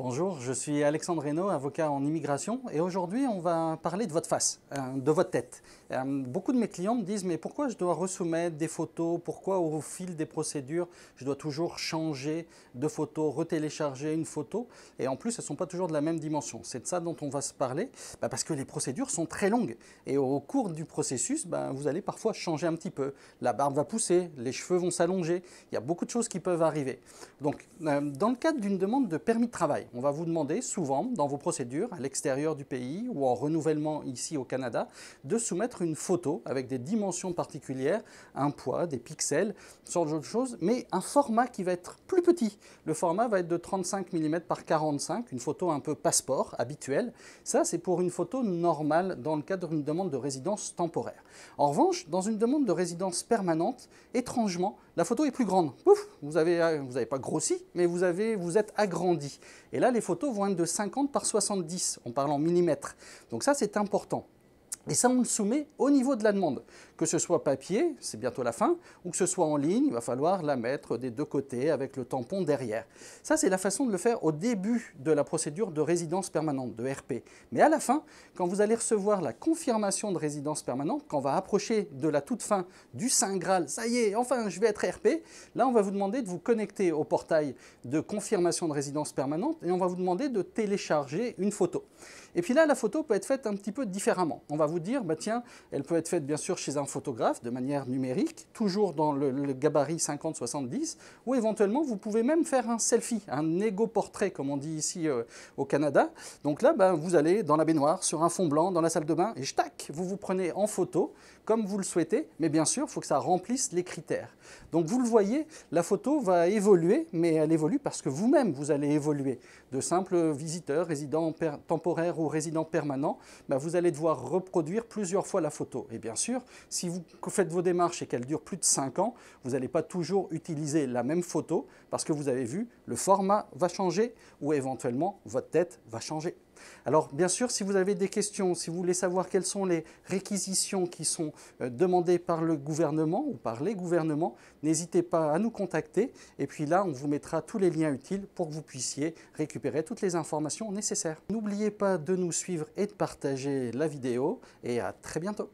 Bonjour, je suis Alexandre Reynaud, avocat en immigration, et aujourd'hui on va parler de votre face, euh, de votre tête. Euh, beaucoup de mes clients me disent mais pourquoi je dois resoumettre des photos, pourquoi au fil des procédures je dois toujours changer de photo, retélécharger une photo, et en plus elles ne sont pas toujours de la même dimension. C'est de ça dont on va se parler, bah, parce que les procédures sont très longues, et au cours du processus, bah, vous allez parfois changer un petit peu. La barbe va pousser, les cheveux vont s'allonger, il y a beaucoup de choses qui peuvent arriver. Donc euh, dans le cadre d'une demande de permis de travail, on va vous demander souvent dans vos procédures à l'extérieur du pays ou en renouvellement ici au Canada de soumettre une photo avec des dimensions particulières, un poids, des pixels, ce genre de choses, mais un format qui va être plus petit. Le format va être de 35 mm par 45, une photo un peu passeport habituelle. Ça, c'est pour une photo normale dans le cadre d'une demande de résidence temporaire. En revanche, dans une demande de résidence permanente, étrangement, la photo est plus grande. Pouf, vous n'avez euh, vous avez pas grossi, mais vous, avez, vous êtes agrandi. Et là, les photos vont être de 50 par 70, on parlant en millimètres. Donc ça, c'est important. Et ça, on le soumet au niveau de la demande. Que ce soit papier, c'est bientôt la fin, ou que ce soit en ligne, il va falloir la mettre des deux côtés avec le tampon derrière. Ça, c'est la façon de le faire au début de la procédure de résidence permanente, de RP. Mais à la fin, quand vous allez recevoir la confirmation de résidence permanente, quand on va approcher de la toute fin du Saint Graal, ça y est, enfin, je vais être RP, là, on va vous demander de vous connecter au portail de confirmation de résidence permanente et on va vous demander de télécharger une photo. Et puis là, la photo peut être faite un petit peu différemment. On va vous dire, bah tiens, elle peut être faite bien sûr chez un photographe de manière numérique, toujours dans le, gabarit 50-70, ou éventuellement vous pouvez même faire un selfie, un égo-portrait comme on dit ici euh, au Canada. Donc là, bah, vous allez dans la baignoire, sur un fond blanc, dans la salle de bain, et tac, vous vous prenez en photo comme vous le souhaitez, mais bien sûr, il faut que ça remplisse les critères. Donc vous le voyez, la photo va évoluer, mais elle évolue parce que vous-même, vous allez évoluer. De simple visiteur, résident temporaire ou résident permanent, bah, vous allez devoir reproduire plusieurs fois la photo. Et bien sûr, si vous faites vos démarches et qu'elles durent plus de 5 ans, vous n'allez pas toujours utiliser la même photo parce que vous avez vu, le format va changer ou éventuellement votre tête va changer. Alors bien sûr, si vous avez des questions, si vous voulez savoir quelles sont les réquisitions qui sont euh, demandées par le gouvernement ou par les gouvernements, n'hésitez pas à nous contacter. Et puis là, on vous mettra tous les liens utiles pour que vous puissiez récupérer toutes les informations nécessaires. N'oubliez pas de nous suivre et de partager la vidéo. Et à très bientôt.